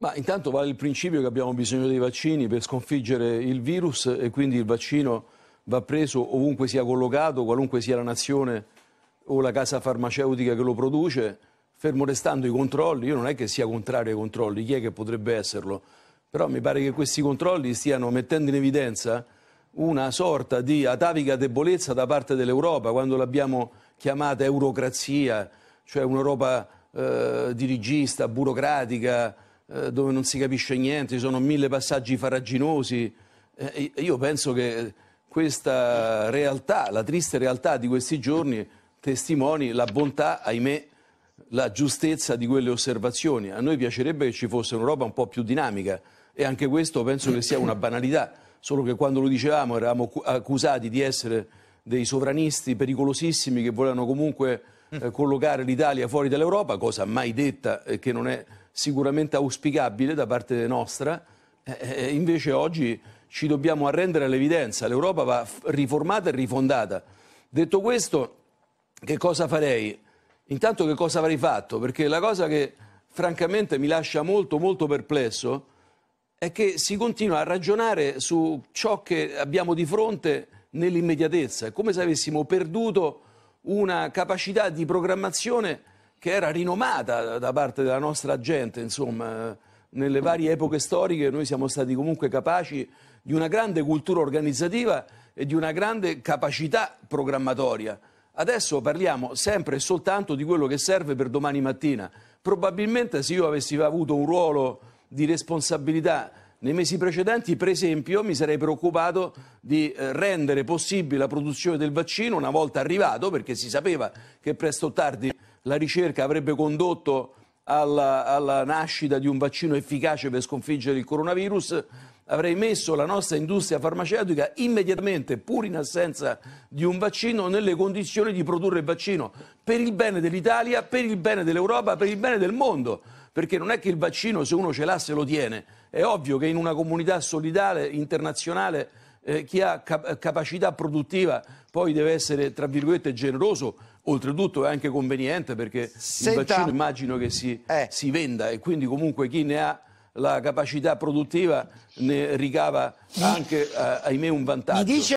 Ma intanto vale il principio che abbiamo bisogno dei vaccini per sconfiggere il virus e quindi il vaccino va preso ovunque sia collocato, qualunque sia la nazione o la casa farmaceutica che lo produce, fermo restando i controlli. Io non è che sia contrario ai controlli, chi è che potrebbe esserlo? Però mi pare che questi controlli stiano mettendo in evidenza una sorta di atavica debolezza da parte dell'Europa, quando l'abbiamo chiamata eurocrazia, cioè un'Europa eh, dirigista, burocratica, eh, dove non si capisce niente, ci sono mille passaggi faraginosi. Eh, io penso che questa realtà, la triste realtà di questi giorni, testimoni la bontà, ahimè, la giustezza di quelle osservazioni. A noi piacerebbe che ci fosse un'Europa un po' più dinamica e anche questo penso che sia una banalità, solo che quando lo dicevamo eravamo accusati di essere dei sovranisti pericolosissimi che volevano comunque eh, collocare l'Italia fuori dall'Europa, cosa mai detta e che non è sicuramente auspicabile da parte nostra, eh, eh, eh, invece oggi ci dobbiamo arrendere all'evidenza, l'Europa va riformata e rifondata. Detto questo, che cosa farei? Intanto che cosa avrei fatto? Perché la cosa che francamente mi lascia molto molto perplesso è che si continua a ragionare su ciò che abbiamo di fronte nell'immediatezza, è come se avessimo perduto una capacità di programmazione che era rinomata da parte della nostra gente, insomma, nelle varie epoche storiche noi siamo stati comunque capaci di una grande cultura organizzativa e di una grande capacità programmatoria. Adesso parliamo sempre e soltanto di quello che serve per domani mattina. Probabilmente se io avessi avuto un ruolo di responsabilità nei mesi precedenti, per esempio, mi sarei preoccupato di eh, rendere possibile la produzione del vaccino una volta arrivato, perché si sapeva che presto o tardi la ricerca avrebbe condotto alla, alla, nascita di un vaccino efficace per sconfiggere il coronavirus, avrei messo la nostra industria farmaceutica immediatamente, pur in assenza di un vaccino, nelle condizioni di produrre il vaccino per il bene dell'Italia, per il bene dell'Europa, per il bene del mondo. Perché non è che il vaccino, se uno ce l'ha, se lo tiene. È ovvio che in una comunità solidale, internazionale, eh, chi ha cap- eh, capacità produttiva poi deve essere, tra virgolette, generoso, oltretutto è anche conveniente perché Senta, il vaccino immagino che si, eh. si venda e quindi comunque chi ne ha la capacità produttiva ne ricava anche, eh, ahimè, un vantaggio.